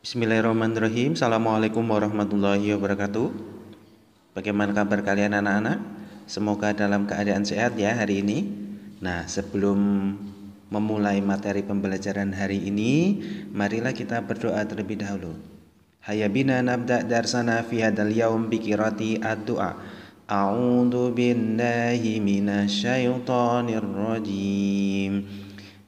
Bismillahirrahmanirrahim Assalamualaikum warahmatullahi wabarakatuh Bagaimana kabar kalian anak-anak? Semoga dalam keadaan sehat ya hari ini Nah sebelum memulai materi pembelajaran hari ini Marilah kita berdoa terlebih dahulu Hayabina nabda darsana fi hadal yaum bikirati ad-du'a A'udhu billahi minasyaitanirrojim rajim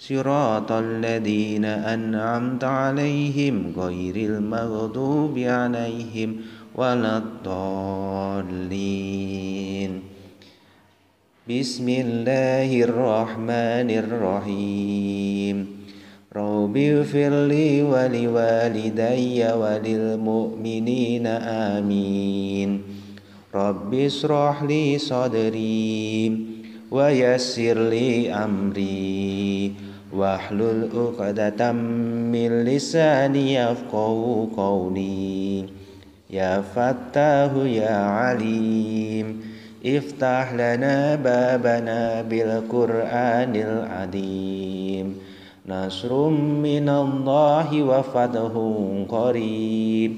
صراط الذين أنعمت عليهم غير المغضوب عليهم ولا الضالين بسم الله الرحمن الرحيم رب اغفر لي ولوالدي وللمؤمنين آمين رب اشرح لي صدري ويسر لي أمري واحلل عقدة من لساني يفقه قولي يا فتاه يا عليم افتح لنا بابنا بالقرآن العظيم نصر من الله وفتح قريب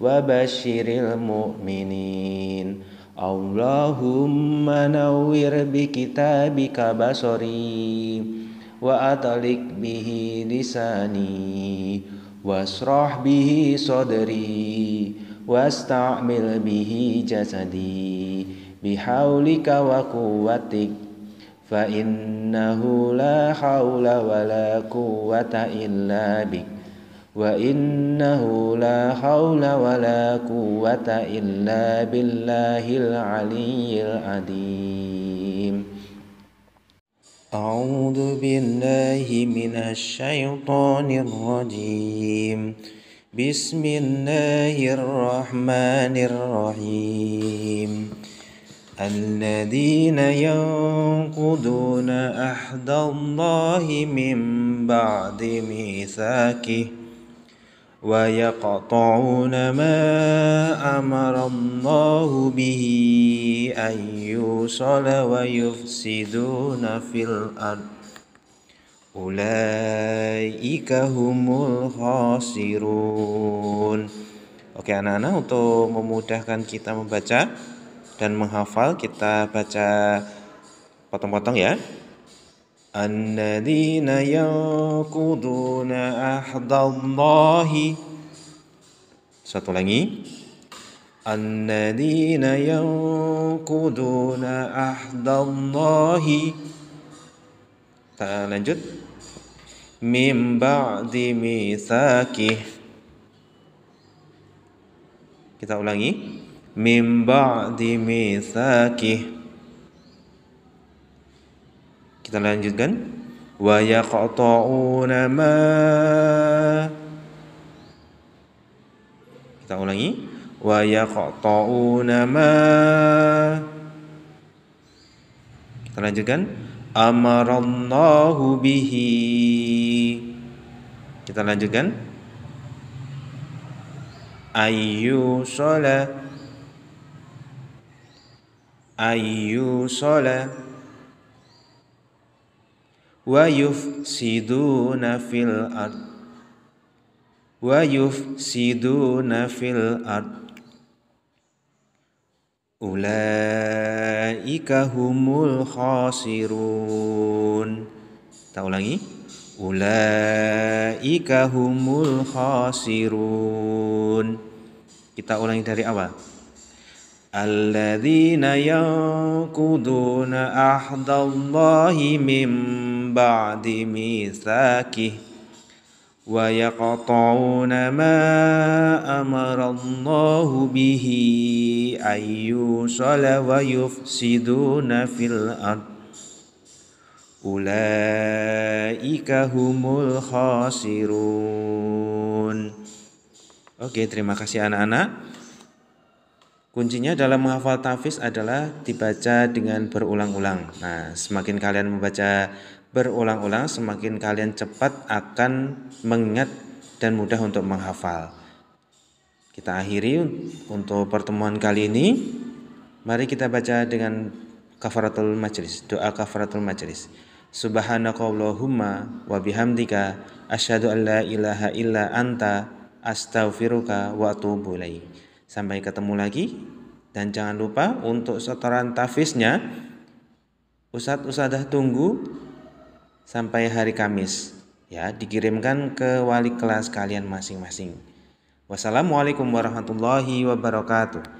وبشر المؤمنين اللهم نور بكتابك بصري وأطلق به لساني واشرح به صدري واستعمل به جسدي بحولك وقوتك فإنه لا حول ولا قوة إلا بك وإنه لا حول ولا قوة إلا بالله العلي العظيم أعوذ بالله من الشيطان الرجيم بسم الله الرحمن الرحيم الذين ينقضون أحد الله من بعد ميثاقه ويقطعون ما أمر الله به أن يوصل ويفسدون في الأرض أولئك هم الخاسرون Oke anak-anak untuk memudahkan kita membaca dan menghafal kita baca potong-potong ya الذين ينقضون عهد الله satu lagi الذين ينقضون عهد الله Kita lanjut min ba'di mitsaqih Kita ulangi Mim ba'di mitsaqih kita lanjutkan. Wa yaqta'una ma Kita ulangi. Wa yaqta'una ma Kita lanjutkan. Amarallahu bihi Kita lanjutkan. Ayu salat ayu salat wa yufsiduna fil ard wa yufsiduna fil ard ulaika humul khasirun kita ulangi ulaika humul khasirun kita ulangi dari awal alladzina yanquduna ahdallahi mim بعد ميثاقه ويقطعون ما أمر الله به أن يوصل ويفسدون في الأرض ulaika humul khasirun. Oke, terima kasih anak-anak. Kuncinya dalam menghafal tafis adalah dibaca dengan berulang-ulang. Nah, semakin kalian membaca berulang-ulang semakin kalian cepat akan mengingat dan mudah untuk menghafal. Kita akhiri untuk pertemuan kali ini. Mari kita baca dengan kafaratul majlis, doa kafaratul majlis. Subhanakallahumma wa bihamdika asyhadu an la ilaha illa anta astaghfiruka wa atubu ilaik. Sampai ketemu lagi dan jangan lupa untuk setoran tafisnya Ustadz Usadah tunggu sampai hari Kamis ya dikirimkan ke wali kelas kalian masing-masing. Wassalamualaikum warahmatullahi wabarakatuh.